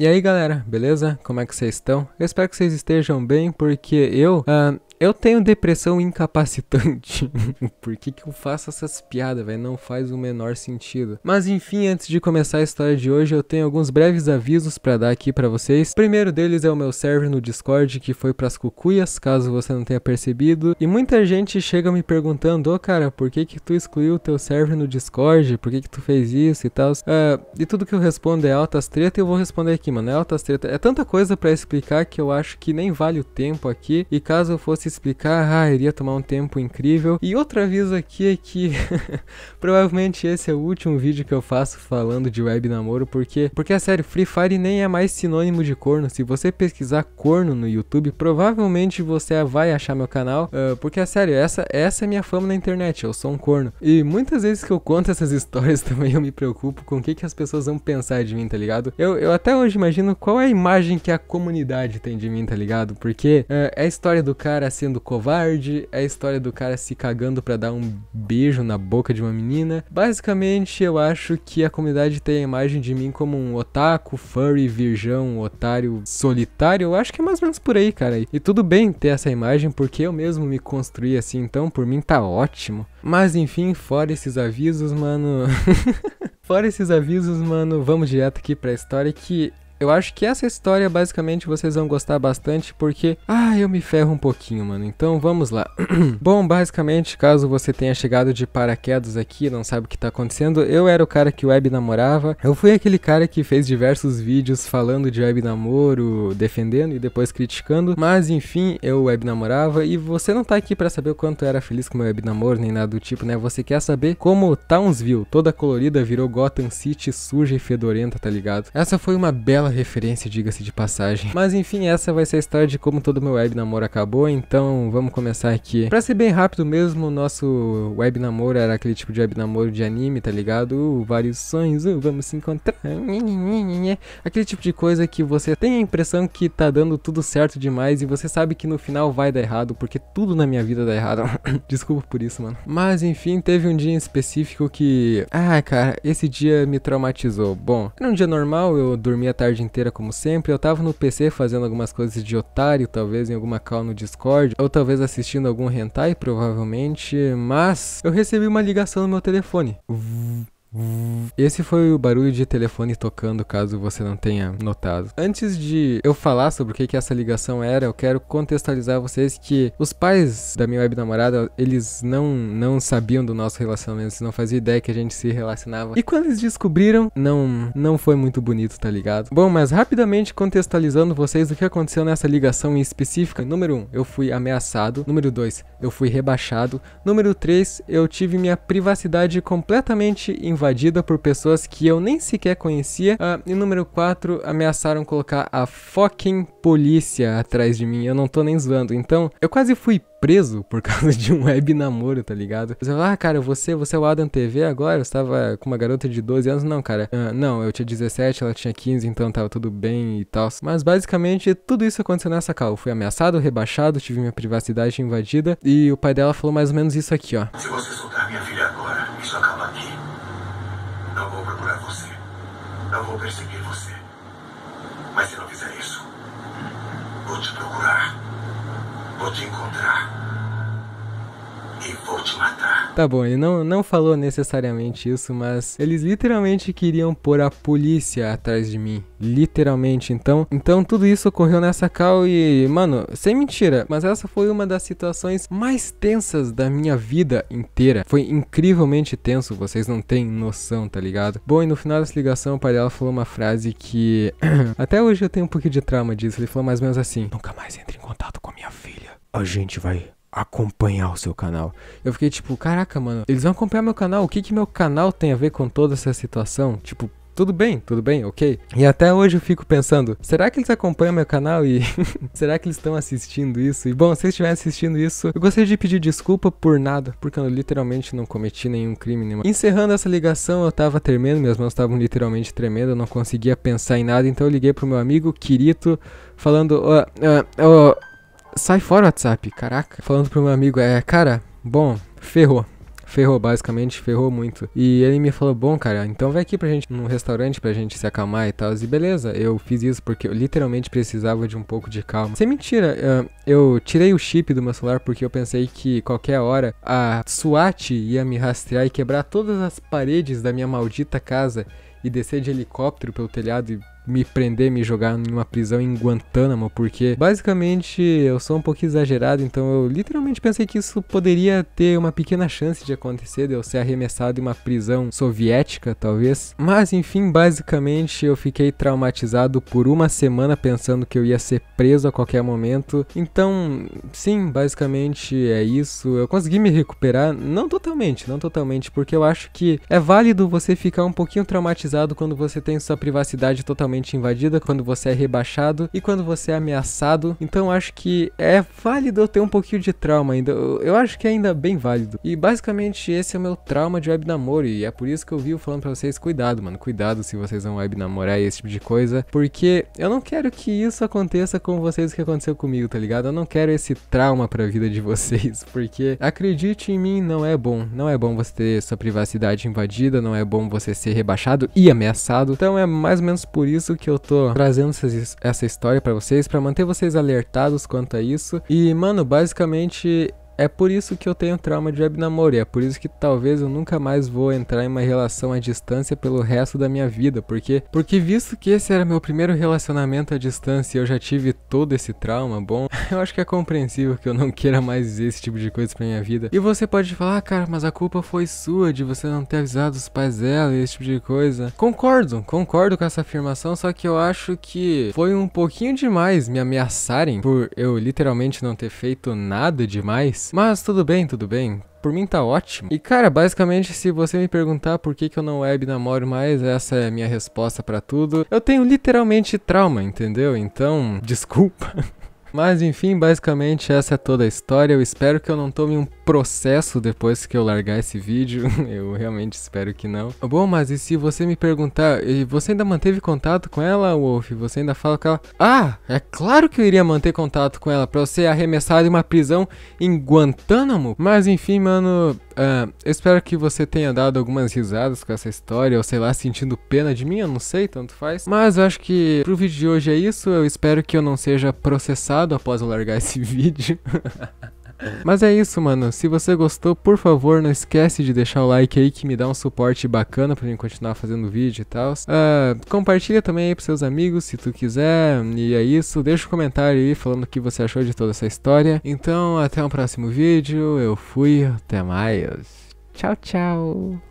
E aí galera, beleza? Como é que vocês estão? Eu espero que vocês estejam bem, porque eu uh, eu tenho depressão incapacitante. Por que, que eu faço essas piadas, velho? Não faz o menor sentido. Mas enfim, antes de começar a história de hoje, eu tenho alguns breves avisos para dar aqui para vocês. O primeiro deles é o meu server no Discord que foi pras cucuias, caso você não tenha percebido. E muita gente chega me perguntando, ô oh, cara, por que que tu excluiu o teu server no Discord? Por que que tu fez isso e tal? Uh, e tudo que eu respondo é altas treta e eu vou responder aqui, mano. É altas treta. É tanta coisa para explicar que eu acho que nem vale o tempo aqui. E caso eu fosse explicar, ah, iria tomar um tempo incrível. E outro aviso aqui é que provavelmente esse é o último vídeo que eu faço falando de web namoro, porque porque é sério, Free Fire nem é mais sinônimo de corno. Se você pesquisar corno no YouTube, provavelmente você vai achar meu canal, uh, porque é sério, essa essa é minha fama na internet, eu sou um corno. E muitas vezes que eu conto essas histórias também eu me preocupo com o que que as pessoas vão pensar de mim, tá ligado? Eu, eu até hoje imagino qual é a imagem que a comunidade tem de mim, tá ligado? Porque uh, é a história do cara sendo covarde, é a história do cara se cagando para dar um beijo na boca de uma menina. Basicamente, eu acho que a comunidade tem a imagem de mim como um otaku, furry, virgão, otário, solitário. Eu acho que é mais ou menos por aí, cara. E tudo bem ter essa imagem, porque eu mesmo me construí assim, então por mim tá ótimo. Mas enfim, fora esses avisos, mano. fora esses avisos, mano, vamos direto aqui pra história que eu acho que essa história basicamente vocês vão gostar bastante porque, ah, eu me ferro um pouquinho, mano. Então vamos lá. Bom, basicamente, caso você tenha chegado de paraquedas aqui, não sabe o que tá acontecendo, eu era o cara que web namorava. Eu fui aquele cara que fez diversos vídeos falando de web namoro, defendendo e depois criticando, mas enfim, eu web namorava e você não tá aqui para saber o quanto eu era feliz com meu web namoro nem nada do tipo, né? Você quer saber como Townsville, tá toda colorida, virou Gotham City suja e fedorenta, tá ligado? Essa foi uma bela bela referência, diga-se de passagem. Mas enfim, essa vai ser a história de como todo meu web namoro acabou, então vamos começar aqui. Pra ser bem rápido mesmo, o nosso web namoro era aquele tipo de web namoro de anime, tá ligado? Uh, vários sonhos, uh, vamos se encontrar. Aquele tipo de coisa que você tem a impressão que tá dando tudo certo demais e você sabe que no final vai dar errado, porque tudo na minha vida dá errado. Desculpa por isso, mano. Mas enfim, teve um dia em específico que. Ah, cara, esse dia me traumatizou. Bom, era um dia normal, eu dormia tarde tarde inteira, como sempre. Eu tava no PC fazendo algumas coisas de otário, talvez em alguma call no Discord, ou talvez assistindo algum hentai, provavelmente. Mas eu recebi uma ligação no meu telefone. Vum. Esse foi o barulho de telefone tocando, caso você não tenha notado. Antes de eu falar sobre o que, que essa ligação era, eu quero contextualizar vocês que os pais da minha web namorada, eles não, não sabiam do nosso relacionamento, eles não faziam ideia que a gente se relacionava. E quando eles descobriram, não, não foi muito bonito, tá ligado? Bom, mas rapidamente contextualizando vocês o que aconteceu nessa ligação em específica. Número 1, um, eu fui ameaçado. Número 2, eu fui rebaixado. Número 3, eu tive minha privacidade completamente invadida por pessoas que eu nem sequer conhecia. Uh, e número 4, ameaçaram colocar a fucking polícia atrás de mim. Eu não tô nem zoando. Então, eu quase fui preso por causa de um web namoro, tá ligado? Você fala, ah, cara, você, você é o Adam TV agora? Você tava com uma garota de 12 anos? Não, cara. Ah, não, eu tinha 17, ela tinha 15, então tava tudo bem e tal. Mas basicamente tudo isso aconteceu nessa call. Eu fui ameaçado, rebaixado, tive minha privacidade invadida e o pai dela falou mais ou menos isso aqui, ó. Se você soltar minha filha agora, isso acaba aqui. Não vou procurar você. Não vou perseguir você. Mas se não fizer isso, vou te procurar vou te encontrar e vou te matar. Tá bom, ele não, não falou necessariamente isso, mas eles literalmente queriam pôr a polícia atrás de mim. Literalmente, então. Então tudo isso ocorreu nessa cal e, mano, sem mentira, mas essa foi uma das situações mais tensas da minha vida inteira. Foi incrivelmente tenso, vocês não têm noção, tá ligado? Bom, e no final dessa ligação, o pai dela falou uma frase que até hoje eu tenho um pouquinho de trauma disso. Ele falou mais ou menos assim: "Nunca mais entre em contato a gente vai acompanhar o seu canal. Eu fiquei tipo, caraca, mano, eles vão acompanhar meu canal. O que que meu canal tem a ver com toda essa situação? Tipo, tudo bem, tudo bem, ok? E até hoje eu fico pensando, será que eles acompanham meu canal e será que eles estão assistindo isso? E bom, se eles estiverem assistindo isso, eu gostaria de pedir desculpa por nada, porque eu literalmente não cometi nenhum crime. Nenhuma... Encerrando essa ligação, eu tava tremendo, minhas mãos estavam literalmente tremendo, eu não conseguia pensar em nada, então eu liguei pro meu amigo Kirito, falando, oh, oh, oh Sai fora o WhatsApp, caraca. Falando pro meu amigo, é, cara, bom, ferrou. Ferrou, basicamente, ferrou muito. E ele me falou: Bom, cara, então vai aqui pra gente num restaurante pra gente se acalmar e tal. E beleza, eu fiz isso porque eu literalmente precisava de um pouco de calma. Sem mentira, ah, eu tirei o chip do meu celular porque eu pensei que qualquer hora a SWAT ia me rastrear e quebrar todas as paredes da minha maldita casa e descer de helicóptero pelo telhado e me prender, me jogar em uma prisão em Guantánamo, porque basicamente eu sou um pouco exagerado, então eu literalmente pensei que isso poderia ter uma pequena chance de acontecer, de eu ser arremessado em uma prisão soviética, talvez. Mas enfim, basicamente eu fiquei traumatizado por uma semana pensando que eu ia ser preso a qualquer momento. Então, sim, basicamente é isso. Eu consegui me recuperar, não totalmente, não totalmente, porque eu acho que é válido você ficar um pouquinho traumatizado quando você tem sua privacidade totalmente invadida, quando você é rebaixado e quando você é ameaçado. Então acho que é válido eu ter um pouquinho de trauma ainda. Eu acho que é ainda bem válido. E basicamente esse é o meu trauma de web namoro e é por isso que eu vivo falando para vocês cuidado, mano, cuidado se vocês vão web namorar e esse tipo de coisa, porque eu não quero que isso aconteça com vocês que aconteceu comigo, tá ligado? Eu não quero esse trauma para a vida de vocês, porque acredite em mim, não é bom. Não é bom você ter sua privacidade invadida, não é bom você ser rebaixado e ameaçado. Então é mais ou menos por isso isso que eu tô trazendo essa história para vocês, para manter vocês alertados quanto a isso. E, mano, basicamente é por isso que eu tenho trauma de webnamoro e é por isso que talvez eu nunca mais vou entrar em uma relação à distância pelo resto da minha vida, porque porque visto que esse era meu primeiro relacionamento à distância e eu já tive todo esse trauma, bom, eu acho que é compreensível que eu não queira mais esse tipo de coisa pra minha vida. E você pode falar, ah, cara, mas a culpa foi sua de você não ter avisado os pais dela e esse tipo de coisa. Concordo, concordo com essa afirmação, só que eu acho que foi um pouquinho demais me ameaçarem por eu literalmente não ter feito nada demais mas tudo bem, tudo bem. Por mim tá ótimo. E cara, basicamente, se você me perguntar por que, que eu não web namoro mais, essa é a minha resposta para tudo. Eu tenho literalmente trauma, entendeu? Então, desculpa. Mas enfim, basicamente essa é toda a história. Eu espero que eu não tome um processo depois que eu largar esse vídeo. eu realmente espero que não. Bom, mas e se você me perguntar, e você ainda manteve contato com ela, Wolf? Você ainda fala com ela? Ah, é claro que eu iria manter contato com ela pra eu ser arremessado em uma prisão em Guantánamo. Mas enfim, mano, uh, espero que você tenha dado algumas risadas com essa história, ou sei lá, sentindo pena de mim, eu não sei, tanto faz. Mas eu acho que pro vídeo de hoje é isso. Eu espero que eu não seja processado após eu largar esse vídeo. Mas é isso, mano. Se você gostou, por favor, não esquece de deixar o like aí que me dá um suporte bacana pra mim continuar fazendo vídeo e tal. Uh, compartilha também aí pros seus amigos, se tu quiser. E é isso. Deixa um comentário aí falando o que você achou de toda essa história. Então, até o um próximo vídeo. Eu fui, até mais. Tchau, tchau.